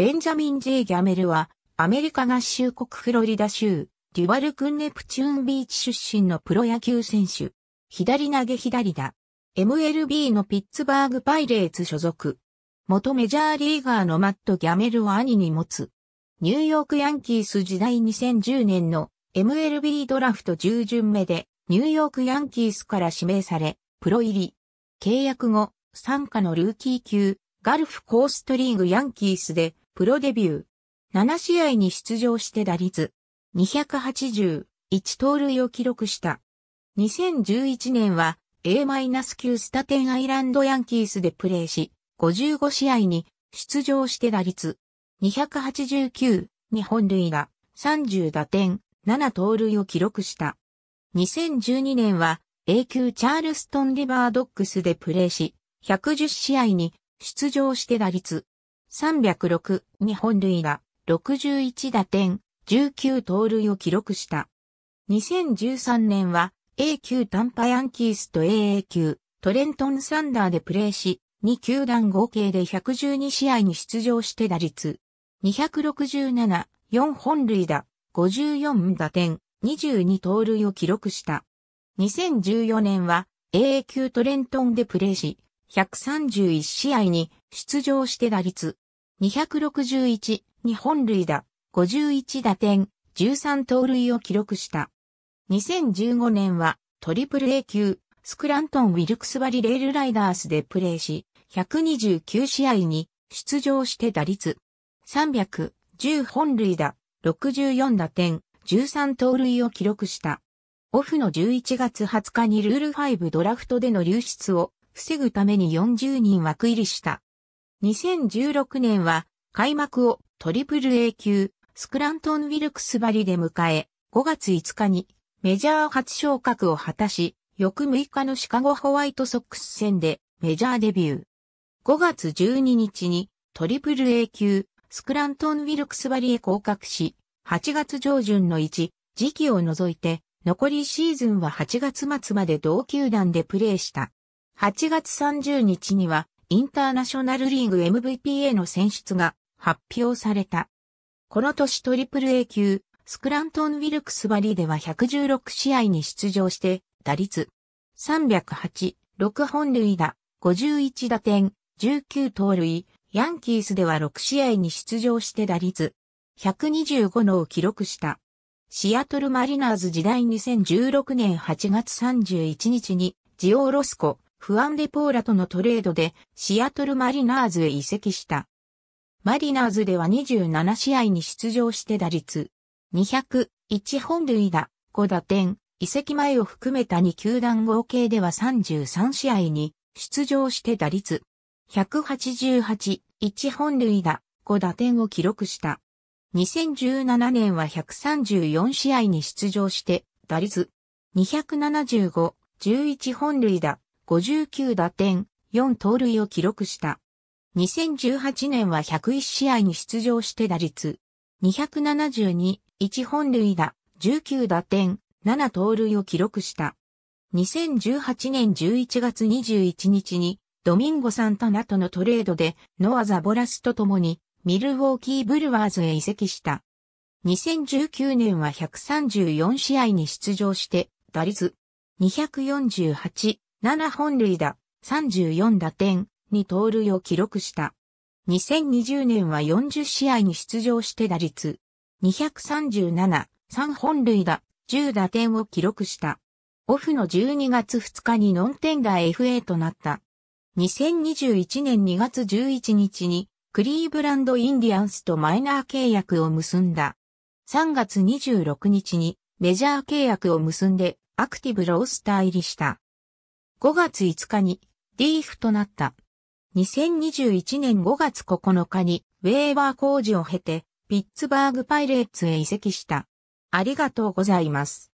ベンジャミン・ J・ ギャメルは、アメリカ合衆国フロリダ州、デュバルクン・ネプチューンビーチ出身のプロ野球選手。左投げ左打。MLB のピッツバーグパイレーツ所属。元メジャーリーガーのマット・ギャメルを兄に持つ。ニューヨークヤンキース時代2010年の MLB ドラフト10巡目でニューヨークヤンキースから指名され、プロ入り。契約後、参加のルーキー級、ガルフコーストリーグヤンキースでプロデビュー。7試合に出場して打率281盗塁を記録した。2011年は A-9 スタテンアイランドヤンキースでプレーし、55試合に出場して打率289日本塁が30打点7盗塁を記録した。2012年は A 級チャールストンリバードックスでプレーし、110試合に出場して打率306日本類が61打点、19盗塁を記録した。2013年は A 級タンパヤンキースと AA 級トレントンサンダーでプレーし、2球団合計で112試合に出場して打率267、4本塁打、54打点、22盗塁を記録した。2014年は AA 級トレントンでプレーし、131試合に出場して打率261、日本塁打、51打点、13盗塁を記録した。2015年は、トリプル A 級、スクラントン・ウィルクスバリ・レールライダースでプレーし、129試合に出場して打率。310本塁打、64打点、13盗塁を記録した。オフの11月20日にルール5ドラフトでの流出を防ぐために40人枠入りした。2016年は開幕をトリプル A 級スクラントン・ウィルクスバリで迎え、5月5日にメジャー初昇格を果たし、翌6日のシカゴホワイトソックス戦でメジャーデビュー。5月12日にトリプル A 級スクラントン・ウィルクスバリへ降格し、8月上旬の1、時期を除いて、残りシーズンは8月末まで同球団でプレーした。8月30日にはインターナショナルリーグ MVP への選出が発表された。この年トリプル A 級、スクラントン・ウィルクスバリーでは116試合に出場して、打率308、6本塁打、51打点、19盗塁、ヤンキースでは6試合に出場して打率125のを記録した。シアトルマリナーズ時代2016年8月31日にジオロスコ、フアン・デ・ポーラとのトレードでシアトル・マリナーズへ移籍した。マリナーズでは27試合に出場して打率200、1本塁打、5打点、移籍前を含めた2球団合計では33試合に出場して打率188、1本塁打、5打点を記録した。2017年は134試合に出場して打率275、11本塁打、59打点、4盗塁を記録した。2018年は101試合に出場して打率272、1本塁打、19打点、7盗塁を記録した。2018年11月21日にドミンゴ・サンタナとのトレードでノア・ザ・ボラスと共にミルウォーキー・ブルワーズへ移籍した。2019年は134試合に出場して打率248、7本塁打、34打点、に盗塁を記録した。2020年は40試合に出場して打率、237、3本塁打、10打点を記録した。オフの12月2日にノンテンダー FA となった。2021年2月11日にクリーブランドインディアンスとマイナー契約を結んだ。3月26日にメジャー契約を結んでアクティブロースター入りした。5月5日にリーフとなった。2021年5月9日にウェーバー工事を経てピッツバーグパイレーツへ移籍した。ありがとうございます。